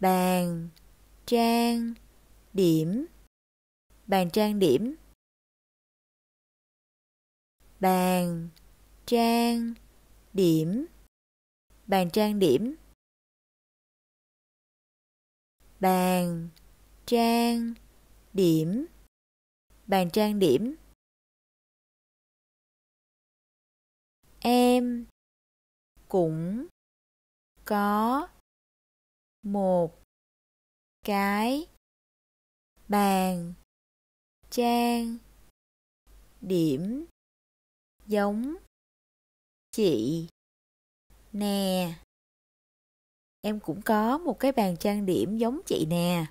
bàn trang điểm bàn trang điểm bàn trang điểm bàn trang điểm bàn trang điểm bàn trang điểm em cũng có một cái bàn trang điểm giống chị nè em cũng có một cái bàn trang điểm giống chị nè